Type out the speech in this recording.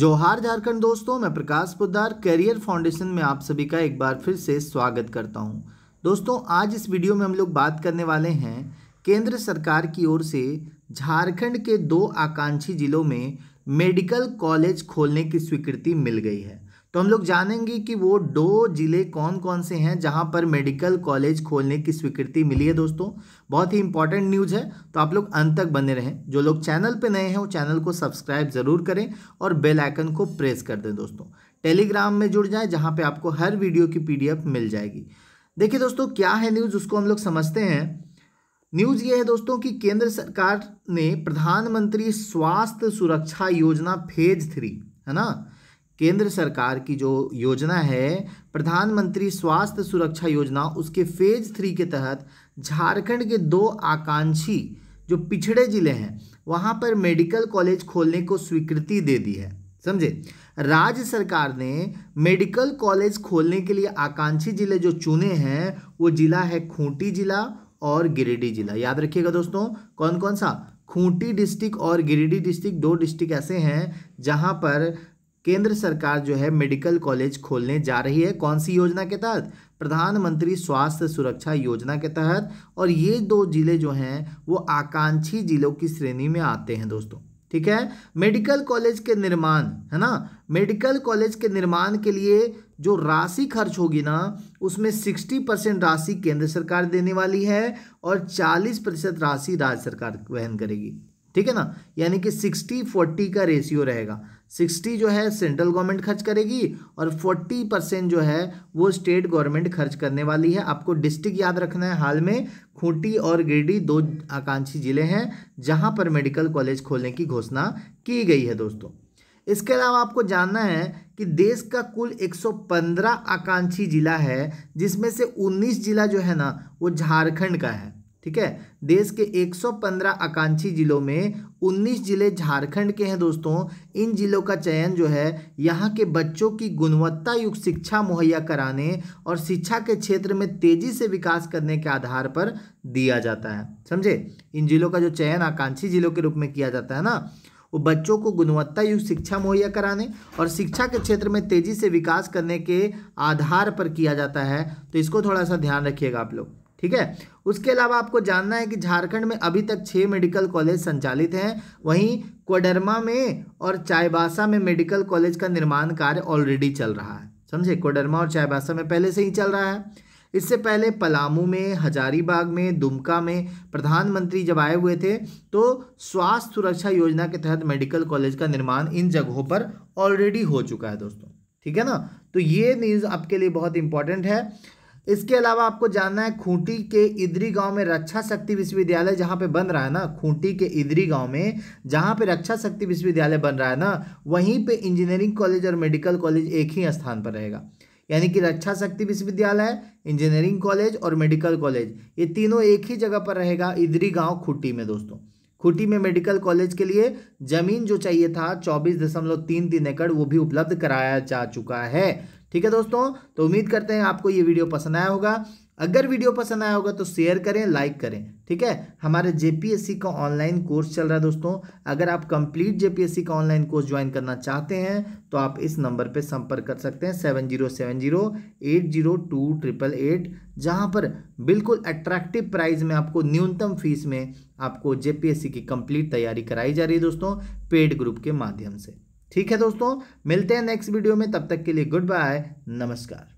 जोहार झारखंड दोस्तों मैं प्रकाश पुद्दार करियर फाउंडेशन में आप सभी का एक बार फिर से स्वागत करता हूं दोस्तों आज इस वीडियो में हम लोग बात करने वाले हैं केंद्र सरकार की ओर से झारखंड के दो आकांक्षी जिलों में मेडिकल कॉलेज खोलने की स्वीकृति मिल गई है तो हम लोग जानेंगे कि वो दो ज़िले कौन कौन से हैं जहां पर मेडिकल कॉलेज खोलने की स्वीकृति मिली है दोस्तों बहुत ही इंपॉर्टेंट न्यूज़ है तो आप लोग अंत तक बने रहें जो लोग चैनल पे नए हैं वो चैनल को सब्सक्राइब ज़रूर करें और बेल आइकन को प्रेस कर दें दोस्तों टेलीग्राम में जुड़ जाए जहाँ पर आपको हर वीडियो की पी मिल जाएगी देखिए दोस्तों क्या है न्यूज़ उसको हम लोग समझते हैं न्यूज़ ये है दोस्तों कि केंद्र सरकार ने प्रधानमंत्री स्वास्थ्य सुरक्षा योजना फेज थ्री है ना केंद्र सरकार की जो योजना है प्रधानमंत्री स्वास्थ्य सुरक्षा योजना उसके फेज थ्री के तहत झारखंड के दो आकांक्षी जो पिछड़े जिले हैं वहाँ पर मेडिकल कॉलेज खोलने को स्वीकृति दे दी है समझे राज्य सरकार ने मेडिकल कॉलेज खोलने के लिए आकांक्षी जिले जो चुने हैं वो जिला है खूंटी जिला और गिरिडीह जिला याद रखिएगा दोस्तों कौन कौन सा खूंटी डिस्ट्रिक्ट और गिरिडीह डिस्ट्रिक्ट दो डिस्ट्रिक्ट ऐसे हैं जहाँ पर केंद्र सरकार जो है मेडिकल कॉलेज खोलने जा रही है कौन सी योजना के तहत प्रधानमंत्री स्वास्थ्य सुरक्षा योजना के तहत और ये दो ज़िले जो हैं वो आकांक्षी ज़िलों की श्रेणी में आते हैं दोस्तों ठीक है मेडिकल कॉलेज के निर्माण है ना मेडिकल कॉलेज के निर्माण के लिए जो राशि खर्च होगी ना उसमें सिक्सटी परसेंट राशि केंद्र सरकार देने वाली है और चालीस प्रतिशत राशि राज्य सरकार वहन करेगी ठीक है ना यानी कि सिक्सटी फोर्टी का रेशियो रहेगा सिक्सटी जो है सेंट्रल गवर्नमेंट खर्च करेगी और फोर्टी परसेंट जो है वो स्टेट गवर्नमेंट खर्च करने वाली है आपको डिस्ट्रिक्ट याद रखना है हाल में खूंटी और गिरडी दो आकांक्षी जिले हैं जहां पर मेडिकल कॉलेज खोलने की घोषणा की गई है दोस्तों इसके अलावा आपको जानना है कि देश का कुल 115 आकांक्षी जिला है जिसमें से 19 जिला जो है ना वो झारखंड का है ठीक है देश के 115 आकांक्षी जिलों में 19 जिले झारखंड के हैं दोस्तों इन जिलों का चयन जो है यहाँ के बच्चों की गुणवत्ता युक्त शिक्षा मुहैया कराने और शिक्षा के क्षेत्र में तेजी से विकास करने के आधार पर दिया जाता है समझे इन जिलों का जो चयन आकांक्षी जिलों के रूप में किया जाता है ना वो बच्चों को गुणवत्ता युक्त शिक्षा मुहैया कराने और शिक्षा के क्षेत्र में तेजी से विकास करने के आधार पर किया जाता है तो इसको थोड़ा सा ध्यान रखिएगा आप लोग ठीक है उसके अलावा आपको जानना है कि झारखंड में अभी तक छः मेडिकल कॉलेज संचालित हैं वहीं कोडरमा में और चायबासा में मेडिकल कॉलेज का निर्माण कार्य ऑलरेडी चल रहा है समझे कोडरमा और चायबासा में पहले से ही चल रहा है इससे पहले पलामू में हजारीबाग में दुमका में प्रधानमंत्री जब आए हुए थे तो स्वास्थ्य सुरक्षा योजना के तहत मेडिकल कॉलेज का निर्माण इन जगहों पर ऑलरेडी हो चुका है दोस्तों ठीक है ना तो ये न्यूज़ आपके लिए बहुत इंपॉर्टेंट है इसके अलावा आपको जानना है खूंटी के इदरी गांव में रक्षा शक्ति विश्वविद्यालय जहां पे बन रहा है ना खूंटी के इदरी गांव में जहां पे रक्षा शक्ति विश्वविद्यालय बन रहा है ना वहीं पे इंजीनियरिंग कॉलेज और मेडिकल कॉलेज एक ही स्थान पर रहेगा यानी कि रक्षा शक्ति विश्वविद्यालय इंजीनियरिंग कॉलेज और मेडिकल कॉलेज ये तीनों एक ही जगह पर रहेगा इदरी गाँव खूंटी में दोस्तों खूंटी में मेडिकल कॉलेज के लिए जमीन जो चाहिए था चौबीस दशमलव तीन तीन एकड़ वो भी उपलब्ध कराया जा चुका है ठीक है दोस्तों तो उम्मीद करते हैं आपको ये वीडियो पसंद आया होगा अगर वीडियो पसंद आया होगा तो शेयर करें लाइक करें ठीक है हमारे जेपीएससी का ऑनलाइन कोर्स चल रहा है दोस्तों अगर आप कंप्लीट जेपीएससी का ऑनलाइन कोर्स ज्वाइन करना चाहते हैं तो आप इस नंबर पर संपर्क कर सकते हैं seven zero seven zero eight zero two triple eight जहाँ पर बिल्कुल अट्रैक्टिव प्राइस में आपको न्यूनतम फीस में आपको जेपीएससी की कंप्लीट तैयारी कराई जा रही है दोस्तों पेड ग्रुप के माध्यम से ठीक है दोस्तों मिलते हैं नेक्स्ट वीडियो में तब तक के लिए गुड बाय नमस्कार